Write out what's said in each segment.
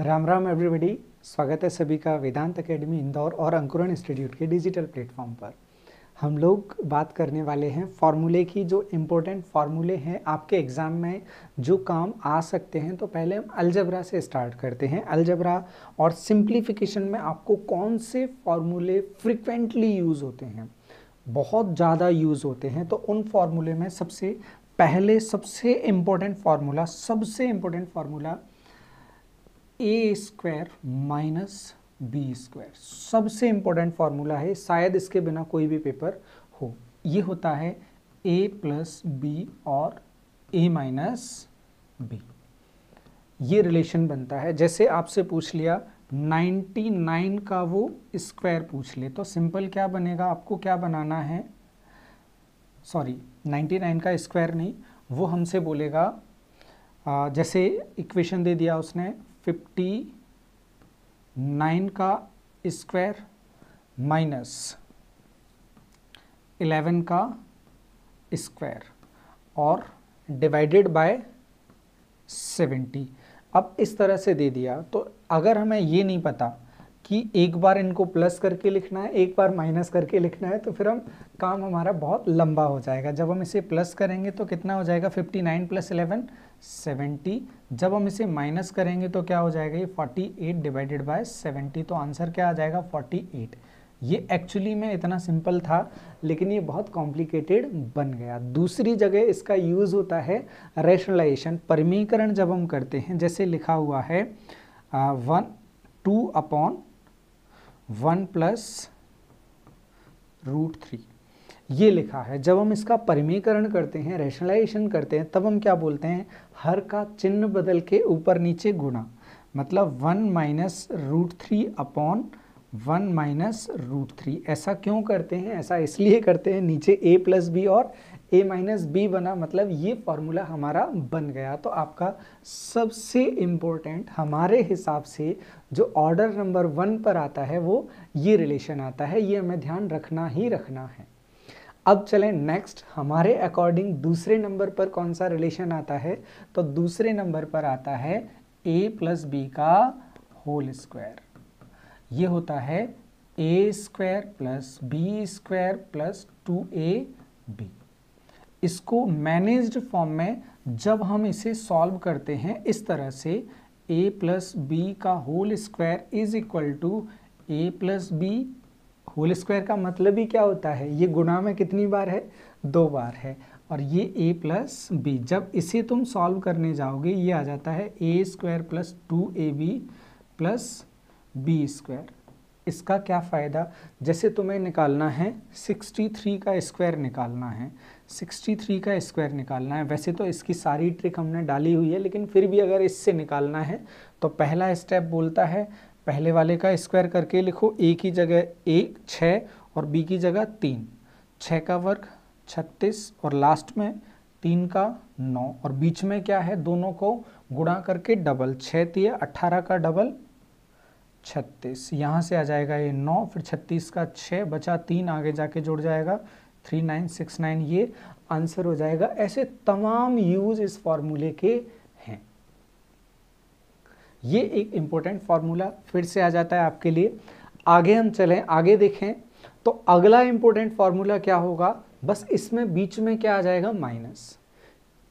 Ram Ram everybody स्वागत है सभी का वेदांत एकेडमी इंदौर और अंकुरण इंस्टीट्यूट के डिजिटल प्लेटफॉर्म पर हम लोग बात करने वाले हैं फार्मूले की जो इम्पोर्टेंट फार्मूले हैं आपके एग्ज़ाम में जो काम आ सकते हैं तो पहले हम अलजबरा से स्टार्ट करते हैं अलजबरा और सिंप्लीफिकेशन में आपको कौन से फार्मूले फ्रिक्वेंटली यूज़ होते हैं बहुत ज़्यादा यूज़ होते हैं तो उन फार्मूले में सबसे पहले सबसे इम्पोर्टेंट फार्मूला सबसे important formula A square minus B square सबसे इंपॉर्टेंट फॉर्मूला है शायद इसके बिना कोई भी पेपर हो ये होता है ए प्लस बी और ए माइनस बी ये रिलेशन बनता है जैसे आपसे पूछ लिया 99 का वो स्क्वायर पूछ ले तो सिंपल क्या बनेगा आपको क्या बनाना है सॉरी 99 का स्क्वायर नहीं वो हमसे बोलेगा जैसे इक्वेशन दे दिया उसने फिफ्टी नाइन का स्क्वायर माइनस इलेवन का स्क्वायर और डिवाइडेड बाय सेवेंटी अब इस तरह से दे दिया तो अगर हमें ये नहीं पता कि एक बार इनको प्लस करके लिखना है एक बार माइनस करके लिखना है तो फिर हम काम हमारा बहुत लंबा हो जाएगा जब हम इसे प्लस करेंगे तो कितना हो जाएगा 59 नाइन प्लस इलेवन 70 जब हम इसे माइनस करेंगे तो क्या हो जाएगा ये 48 डिवाइडेड बाय 70 तो आंसर क्या आ जाएगा 48 ये एक्चुअली में इतना सिंपल था लेकिन ये बहुत कॉम्प्लिकेटेड बन गया दूसरी जगह इसका यूज़ होता है रेशनलाइजेशन परमीकरण जब हम करते हैं जैसे लिखा हुआ है one two upon one plus root three ये लिखा है जब हम इसका परिमीकरण करते हैं रेशनलाइजेशन करते हैं तब हम क्या बोलते हैं हर का चिन्ह बदल के ऊपर नीचे गुणा मतलब one minus root three upon one minus root three ऐसा क्यों करते हैं ऐसा इसलिए करते हैं नीचे ए प्लस बी और ए माइनस बी बना मतलब ये फॉर्मूला हमारा बन गया तो आपका सबसे इम्पोर्टेंट हमारे हिसाब से जो ऑर्डर नंबर वन पर आता है वो ये रिलेशन आता है ये हमें ध्यान रखना ही रखना है अब चलें नेक्स्ट हमारे अकॉर्डिंग दूसरे नंबर पर कौन सा रिलेशन आता है तो दूसरे नंबर पर आता है ए प्लस बी का होल स्क्वायर ये होता है A square plus B square plus two A B इसको मैनेज्ड फॉर्म में जब हम इसे सॉल्व करते हैं इस तरह से ए प्लस बी का whole square is equal to A plus B whole square का मतलब ही क्या होता है ये गुणा में कितनी बार है दो बार है और ये ए प्लस बी जब इसे तुम सॉल्व करने जाओगे ये आ जाता है A square plus two A B plus B square इसका क्या फ़ायदा जैसे तुम्हें निकालना है 63 का स्क्वायर निकालना है 63 का स्क्वायर निकालना है वैसे तो इसकी सारी ट्रिक हमने डाली हुई है लेकिन फिर भी अगर इससे निकालना है तो पहला स्टेप बोलता है पहले वाले का स्क्वायर करके लिखो ए की जगह एक छ और बी की जगह तीन छः का वर्ग छत्तीस और लास्ट में तीन का नौ और बीच में क्या है दोनों को गुणा करके डबल छः तीय अट्ठारह का डबल छत्तीस यहाँ से आ जाएगा ये नौ फिर छत्तीस का छः बचा तीन आगे जाके जुड़ जाएगा थ्री नाइन सिक्स नाइन ये आंसर हो जाएगा ऐसे तमाम यूज़ इस फॉर्मूले के ये एक इम्पोर्टेंट फार्मूला फिर से आ जाता है आपके लिए आगे हम चलें आगे देखें तो अगला इम्पोर्टेंट फार्मूला क्या होगा बस इसमें बीच में क्या आ जाएगा माइनस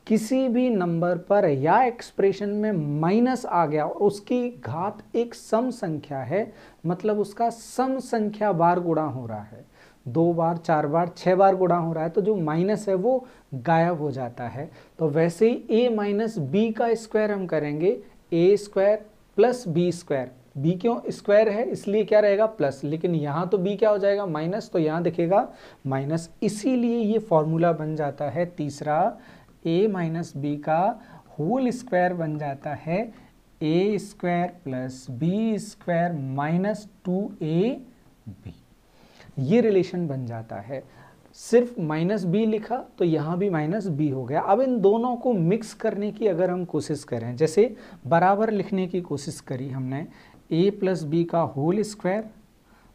किसी भी नंबर पर या एक्सप्रेशन में माइनस आ गया और उसकी घात एक सम संख्या है मतलब उसका सम संख्या बार गुणा हो रहा है दो बार चार बार छः बार गुणा हो रहा है तो जो माइनस है वो गायब हो जाता है तो वैसे ही ए माइनस बी का स्क्वायर हम करेंगे A square plus B square B क्यों स्क्वायर है इसलिए क्या रहेगा प्लस लेकिन यहाँ तो बी क्या हो जाएगा माइनस तो यहाँ दिखेगा माइनस इसीलिए ये फॉर्मूला बन जाता है तीसरा ए माइनस बी का होल स्क्वायर बन जाता है A square plus B square minus two A B ये रिलेशन बन जाता है सिर्फ माइनस बी लिखा तो यहाँ भी माइनस बी हो गया अब इन दोनों को मिक्स करने की अगर हम कोशिश करें जैसे बराबर लिखने की कोशिश करी हमने ए प्लस बी का होल स्क्वायर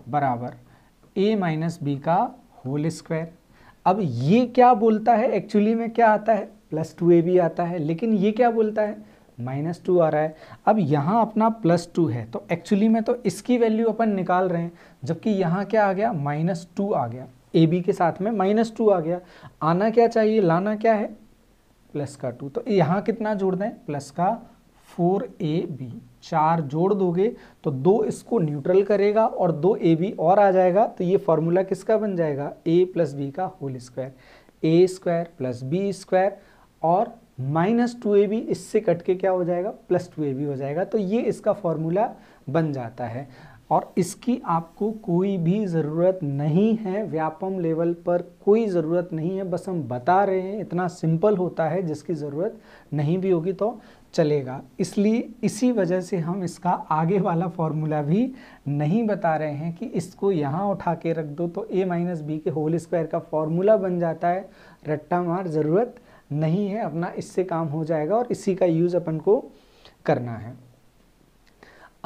बराबर ए माइनस बी का होल स्क्वायर अब ये क्या बोलता है एक्चुअली में क्या आता है प्लस टू ए भी आता है लेकिन ये क्या बोलता है माइनस टू आ रहा है अब यहाँ अपना प्लस टू है तो एक्चुअली में तो इसकी वैल्यू अपन निकाल रहे हैं जबकि यहाँ क्या आ गया माइनस टू आ गया ए बी के साथ में माइनस टू आ गया आना क्या चाहिए लाना क्या है प्लस का टू तो यहाँ कितना जोड़ दें प्लस का फोर ए बी चार जोड़ दोगे तो दो इसको न्यूट्रल करेगा और दो ए बी और आ जाएगा तो ये फॉर्मूला किसका बन जाएगा ए प्लस बी का whole square A square plus B square और माइनस टू ए बी इससे कट के क्या हो जाएगा प्लस टू ए बी हो जाएगा तो ये इसका फॉर्मूला बन जाता है और इसकी आपको कोई भी ज़रूरत नहीं है व्यापम लेवल पर कोई ज़रूरत नहीं है बस हम बता रहे हैं इतना सिंपल होता है जिसकी ज़रूरत नहीं भी होगी तो चलेगा इसलिए इसी वजह से हम इसका आगे वाला फॉर्मूला भी नहीं बता रहे हैं कि इसको यहाँ उठा के रख दो तो ए माइनस बी के होल स्क्वायर का फॉर्मूला बन जाता है रट्टा मार ज़रूरत नहीं है अपना इससे काम हो जाएगा और इसी का यूज़ अपन को करना है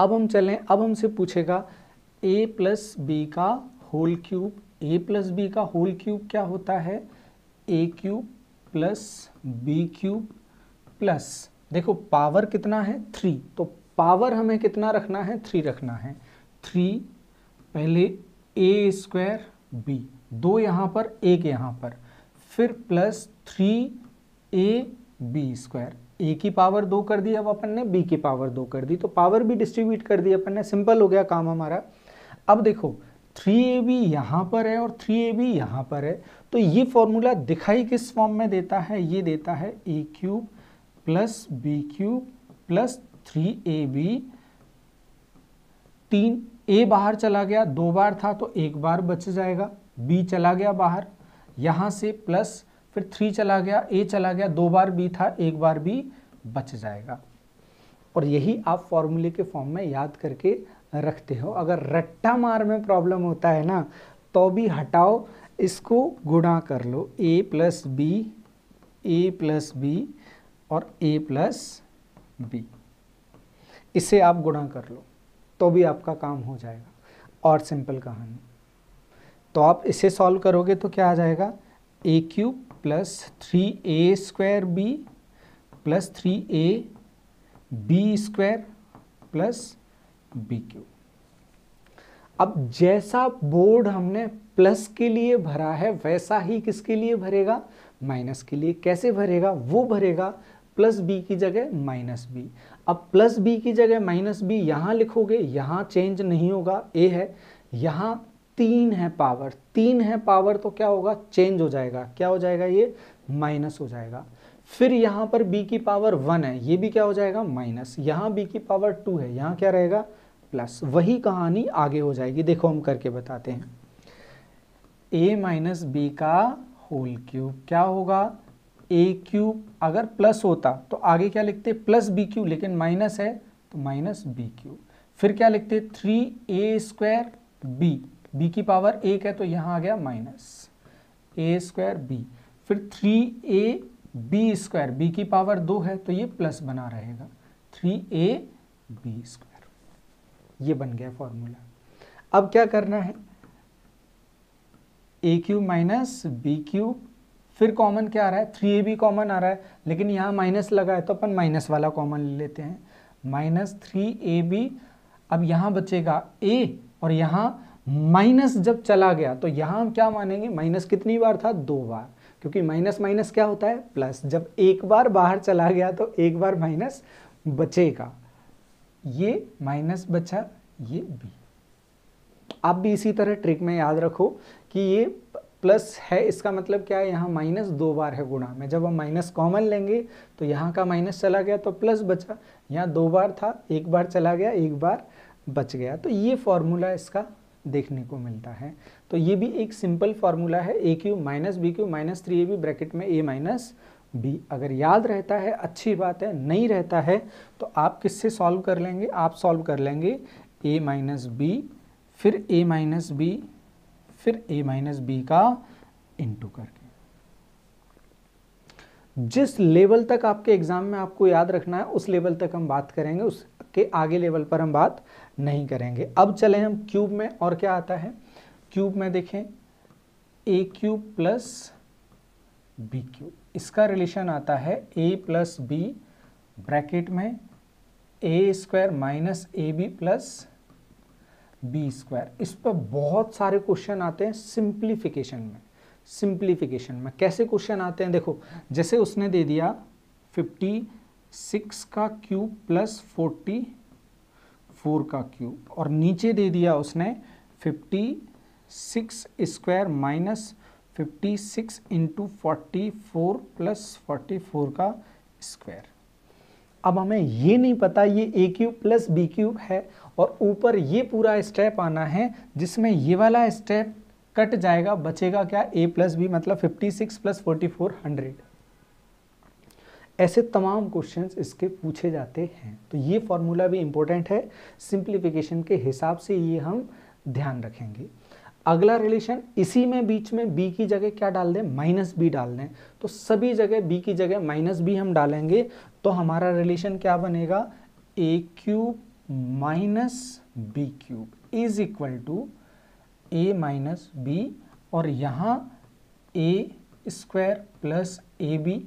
अब हम चलें अब हमसे पूछेगा ए प्लस बी का whole cube A plus B का होल क्यूब क्या होता है A cube plus B cube plus देखो पावर कितना है थ्री तो पावर हमें कितना रखना है थ्री रखना है थ्री पहले ए स्क्वायर बी दो यहाँ पर एक यहाँ पर फिर plus three A B square A की पावर दो कर दी अब अपन ने बी की पावर दो कर दी तो पावर भी डिस्ट्रीब्यूट कर दी अपन ने सिंपल हो गया काम हमारा अब देखो थ्री ए बी यहाँ पर है और थ्री ए बी यहाँ पर है तो ये फॉर्मूला दिखाई किस फॉर्म में देता है ये देता है A cube plus B cube plus three A B तीन ए बाहर चला गया दो बार था तो एक बार बच जाएगा बी चला गया बाहर यहाँ से प्लस फिर थ्री चला गया ए चला गया दो बार बी था एक बार बी बच जाएगा और यही आप फॉर्मूले के फॉर्म में याद करके रखते हो अगर रट्टा मार में प्रॉब्लम होता है ना तो भी हटाओ इसको गुणा कर लो A plus B A plus B और ए प्लस बी इसे आप गुणा कर लो तो भी आपका काम हो जाएगा और सिंपल कहानी तो आप इसे सॉल्व करोगे तो क्या आ जाएगा A cube plus three A square B plus three A B square plus B cube अब जैसा बोर्ड हमने प्लस के लिए भरा है वैसा ही किसके लिए भरेगा माइनस के लिए कैसे भरेगा वो भरेगा प्लस बी की जगह माइनस बी अब प्लस बी की जगह माइनस बी यहां लिखोगे यहां चेंज नहीं होगा ए है यहां तीन है पावर तीन है पावर तो क्या होगा चेंज हो जाएगा क्या हो जाएगा ये माइनस हो जाएगा फिर यहां पर b की पावर वन है ये भी क्या हो जाएगा माइनस यहां b की पावर टू है यहां क्या रहेगा प्लस वही कहानी आगे हो जाएगी देखो हम करके बताते हैं a माइनस बी का होल क्यूब क्या होगा ए क्यूब अगर प्लस होता तो आगे क्या लिखते प्लस बी क्यूब लेकिन माइनस है तो माइनस बी क्यूब फिर क्या लिखते three A square B B की पावर एक है तो यहां आ गया माइनस ए स्क्वायर बी फिर three A B square B की पावर दो है तो ये प्लस बना रहेगा थ्री ए बी स्क्वायर ये बन गया फॉर्मूला अब क्या करना है A cube minus B cube फिर कॉमन क्या आ रहा है थ्री ए बी कॉमन आ रहा है लेकिन यहाँ माइनस लगा है तो अपन माइनस वाला कॉमन ले लेते हैं माइनस थ्री ए बी अब यहाँ बचेगा ए और यहाँ माइनस जब चला गया तो यहां हम क्या मानेंगे माइनस कितनी बार था दो बार क्योंकि माइनस माइनस क्या होता है प्लस जब एक बार बाहर चला गया तो एक बार माइनस बचेगा ये माइनस बचा ये बी आप भी इसी तरह ट्रिक में याद रखो कि ये प्लस है इसका मतलब क्या है यहाँ माइनस दो बार है गुणा में जब हम माइनस कॉमन लेंगे तो यहाँ का माइनस चला गया तो प्लस बचा यहाँ दो बार था एक बार चला गया एक बार बच गया तो ये फॉर्मूला इसका देखने को मिलता है तो ये भी एक सिंपल फॉर्मूला है A cube minus B cube minus three A B bracket में ए माइनस बी अगर याद रहता है अच्छी बात है नहीं रहता है तो आप किससे सॉल्व कर लेंगे आप सॉल्व कर लेंगे ए माइनस बी फिर ए माइनस बी फिर ए माइनस बी का इंटू करके जिस लेवल तक आपके एग्ज़ाम में आपको याद रखना है उस लेवल तक हम बात करेंगे उस के आगे लेवल पर हम बात नहीं करेंगे अब चले हम क्यूब में और क्या आता है क्यूब में देखें A cube plus B cube इसका रिलेशन आता है ए प्लस बी ब्रैकेट में A square minus A B plus B square इस पर बहुत सारे क्वेश्चन आते हैं सिंप्लीफिकेशन में सिंप्लीफिकेशन में कैसे क्वेश्चन आते हैं देखो जैसे उसने दे दिया फिफ्टी सिक्स का क्यूब प्लस फोर्टी फोर का क्यूब और नीचे दे दिया उसने fifty six square minus fifty six into forty four plus forty four का स्क्वायर अब हमें ये नहीं पता ये A cube plus B cube है और ऊपर ये पूरा स्टेप आना है जिसमें ये वाला स्टेप कट जाएगा बचेगा क्या ए प्लस बी मतलब fifty six plus forty four hundred ऐसे तमाम क्वेश्चन इसके पूछे जाते हैं तो ये फॉर्मूला भी इम्पोर्टेंट है सिंप्लीफिकेशन के हिसाब से ये हम ध्यान रखेंगे अगला रिलेशन इसी में बीच में बी की जगह क्या डाल दें माइनस बी डाल दें तो सभी जगह बी की जगह माइनस बी हम डालेंगे तो हमारा रिलेशन क्या बनेगा A cube minus B cube is equal to A minus B और यहाँ A square plus A B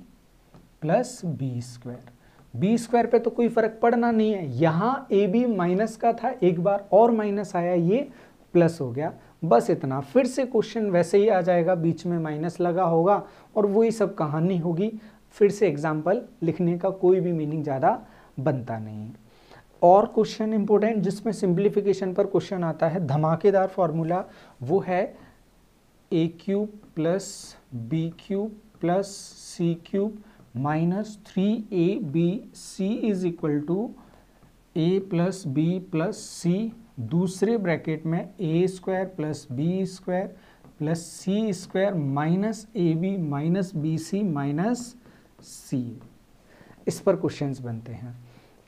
plus B square B square पे तो कोई फर्क पड़ना नहीं है यहाँ ए बी माइनस का था एक बार और माइनस आया ये प्लस हो गया बस इतना फिर से क्वेश्चन वैसे ही आ जाएगा बीच में माइनस लगा होगा और वही सब कहानी होगी फिर से एग्जाम्पल लिखने का कोई भी मीनिंग ज़्यादा बनता नहीं और क्वेश्चन इंपॉर्टेंट जिसमें सिंप्लीफिकेशन पर क्वेश्चन आता है धमाकेदार फॉर्मूला वो है A cube plus B cube plus C cube minus three A B C is equal to A plus B plus C दूसरे ब्रैकेट में A square plus B square plus C square minus A B minus B C minus C इस पर questions बनते हैं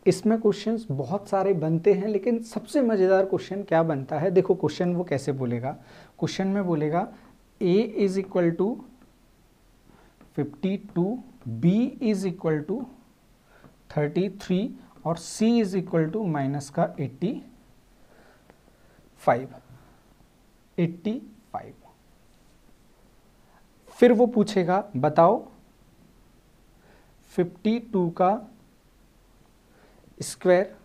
इसमें questions बहुत सारे बनते हैं लेकिन सबसे मज़ेदार क्वेश्चन क्या बनता है देखो क्वेश्चन वो कैसे बोलेगा क्वेश्चन में बोलेगा A is equal to fifty two B is equal to thirty three और C is equal to minus का एट्टी फाइव एट्टी फाइव फिर वो पूछेगा बताओ फिफ्टी टू का स्क्वायर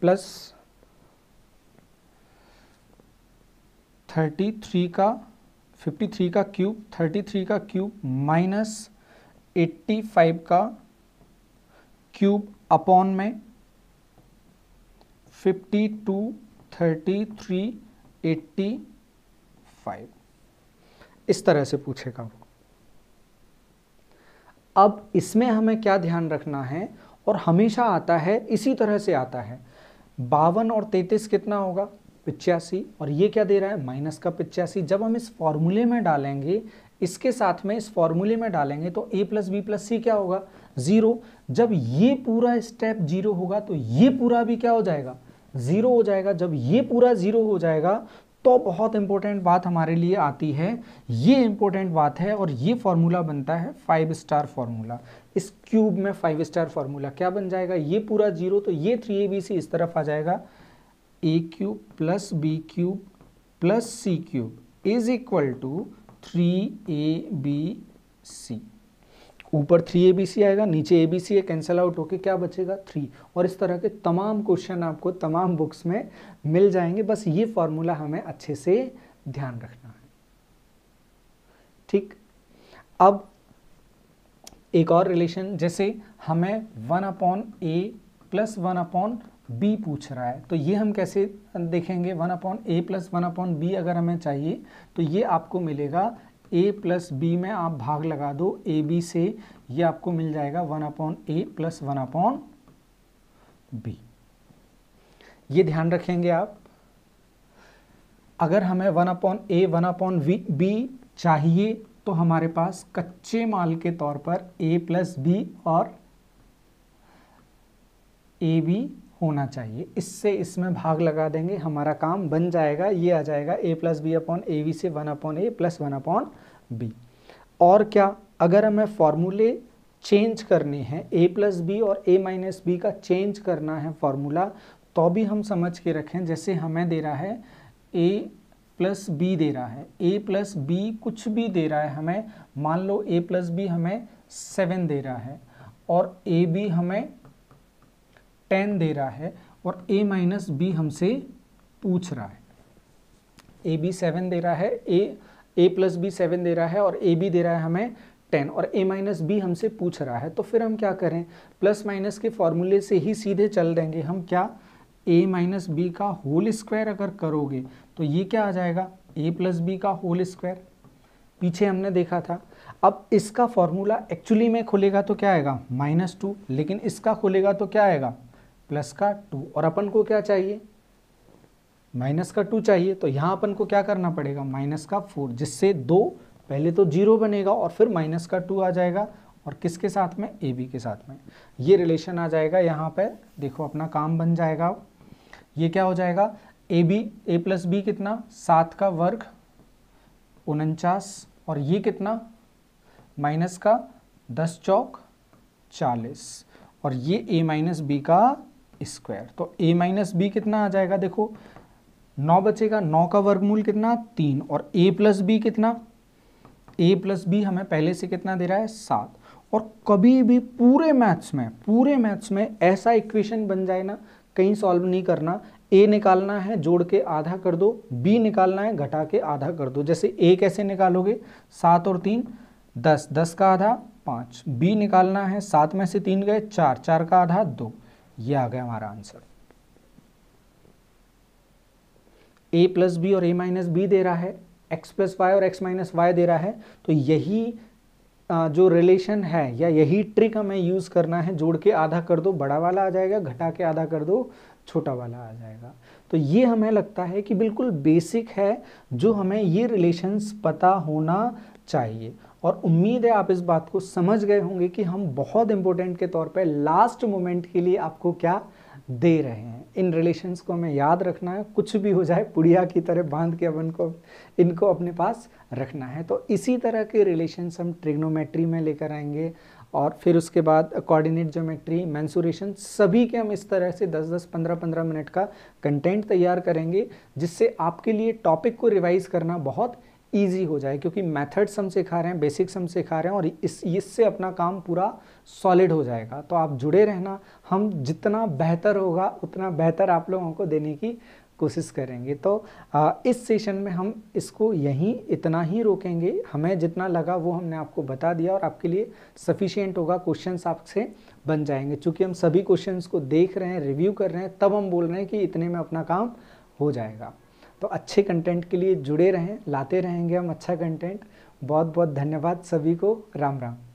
प्लस थर्टी थ्री का 53 का क्यूब 33 का क्यूब माइनस 85 का क्यूब अपॉन में 52 33 85 इस तरह से पूछेगा वो अब इसमें हमें क्या ध्यान रखना है और हमेशा आता है इसी तरह से आता है बावन और तैतीस कितना होगा पिचासी और ये क्या दे रहा है माइनस का पिचासी जब हम इस फॉर्मूले में डालेंगे इसके साथ में इस फॉर्मूले में डालेंगे तो A plus B plus C क्या होगा ज़ीरो जब ये पूरा स्टेप जीरो होगा तो ये पूरा भी क्या हो जाएगा ज़ीरो हो जाएगा जब ये पूरा ज़ीरो हो जाएगा तो बहुत इंपॉर्टेंट बात हमारे लिए आती है ये इंपॉर्टेंट बात है और ये फॉर्मूला बनता है फाइव स्टार फॉर्मूला इस क्यूब में फाइव स्टार फॉर्मूला क्या बन जाएगा ये पूरा जीरो तो ये थ्री ए बी सी इस तरफ आ जाएगा A cube plus B cube plus C cube is equal to three A B C ऊपर थ्री ए बी सी आएगा नीचे A B C cancel out होके क्या बचेगा थ्री और इस तरह के तमाम क्वेश्चन आपको तमाम बुक्स में मिल जाएंगे बस ये फॉर्मूला हमें अच्छे से ध्यान रखना है ठीक अब एक और रिलेशन जैसे हमें one upon A plus one upon B पूछ रहा है तो ये हम कैसे देखेंगे one upon A plus one upon B अगर हमें चाहिए तो ये आपको मिलेगा ए प्लस बी में आप भाग लगा दो ए बी से ये आपको मिल जाएगा one upon A plus one upon B ये ध्यान रखेंगे आप अगर हमें one upon A one upon B चाहिए तो हमारे पास कच्चे माल के तौर पर ए प्लस बी और ए बी होना चाहिए इससे इसमें भाग लगा देंगे हमारा काम बन जाएगा ये आ जाएगा A plus B upon A V से one upon A plus one upon B और क्या अगर हमें फॉर्मूले चेंज करने हैं ए प्लस बी और ए माइनस बी का चेंज करना है फॉर्मूला तो भी हम समझ के रखें जैसे हमें दे रहा है ए प्लस बी दे रहा है ए प्लस बी कुछ भी दे रहा है हमें मान लो ए प्लस बी हमें सेवन दे रहा है और ए बी हमें टेन दे रहा है और ए माइनस बी हमसे पूछ रहा है ए बी सेवन दे रहा है A A plus B seven दे रहा है और ए बी दे रहा है हमें टेन और ए माइनस बी हमसे पूछ रहा है तो फिर हम क्या करें प्लस माइनस के फॉर्मूले से ही सीधे चल देंगे हम क्या ए माइनस बी का होल स्क्वायर अगर करोगे तो ये क्या आ जाएगा ए प्लस बी का होल स्क्वायर पीछे हमने देखा था अब इसका फॉर्मूला एक्चुअली में खुलेगा तो क्या आएगा माइनस टू लेकिन इसका खुलेगा तो क्या आएगा प्लस का टू और अपन को क्या चाहिए माइनस का टू चाहिए तो यहाँ अपन को क्या करना पड़ेगा माइनस का फोर जिससे दो पहले तो जीरो बनेगा और फिर माइनस का टू आ जाएगा और किसके साथ में ए बी के साथ में ये रिलेशन आ जाएगा यहाँ पर देखो अपना काम बन जाएगा ये क्या हो जाएगा A B A plus B कितना सात का वर्ग उनचास और ये कितना माइनस का दस चौक चालीस और ये ए माइनस बी का स्क्वायर तो a माइनस बी कितना आ जाएगा देखो नौ बचेगा नौ का वर्गमूल कितना तीन और a प्लस बी कितना a प्लस बी हमें पहले से कितना दे रहा है सात और कभी भी पूरे मैथ्स में पूरे मैथ्स में ऐसा इक्वेशन बन जाए ना कहीं सॉल्व नहीं करना ए निकालना है जोड़ के आधा कर दो बी निकालना है घटा के आधा कर दो जैसे ए कैसे निकालोगे सात और तीन दस दस का आधा पाँच बी निकालना है सात में से तीन गए चार चार का आधा दो ये आ गया हमारा आंसर ए प्लस बी और ए माइनस बी दे रहा है एक्स प्लस वाई और एक्स माइनस वाई दे रहा है तो यही जो रिलेशन है या यही ट्रिक हमें यूज़ करना है जोड़ के आधा कर दो बड़ा वाला आ जाएगा घटा के आधा कर दो छोटा वाला आ जाएगा तो ये हमें लगता है कि बिल्कुल बेसिक है जो हमें ये रिलेशंस पता होना चाहिए और उम्मीद है आप इस बात को समझ गए होंगे कि हम बहुत इंपॉर्टेंट के तौर पे लास्ट मोमेंट के लिए आपको क्या दे रहे हैं इन रिलेशंस को हमें याद रखना है कुछ भी हो जाए पुड़िया की तरह बांध के अपन को इनको अपने पास रखना है तो इसी तरह के रिलेशंस हम ट्रिग्नोमेट्री में लेकर आएंगे और फिर उसके बाद कोऑर्डिनेट ज्योमेट्री मैंसूरेशन सभी के हम इस तरह से 10-10, 15-15 मिनट का कंटेंट तैयार करेंगे जिससे आपके लिए टॉपिक को रिवाइज करना बहुत ईजी हो जाए क्योंकि मैथड्स हम सिखा रहे हैं बेसिक्स हम सिखा रहे हैं और इस इससे अपना काम पूरा सॉलिड हो जाएगा तो आप जुड़े रहना हम जितना बेहतर होगा उतना बेहतर आप लोगों को देने की कोशिश करेंगे तो आ, इस सेशन में हम इसको यहीं इतना ही रोकेंगे हमें जितना लगा वो हमने आपको बता दिया और आपके लिए सफिशियंट होगा क्वेश्चंस आपसे बन जाएंगे चूँकि हम सभी क्वेश्चंस को देख रहे हैं रिव्यू कर रहे हैं तब हम बोल रहे हैं कि इतने में अपना काम हो जाएगा तो अच्छे कंटेंट के लिए जुड़े रहें लाते रहेंगे हम अच्छा कंटेंट बहुत बहुत धन्यवाद सभी को राम राम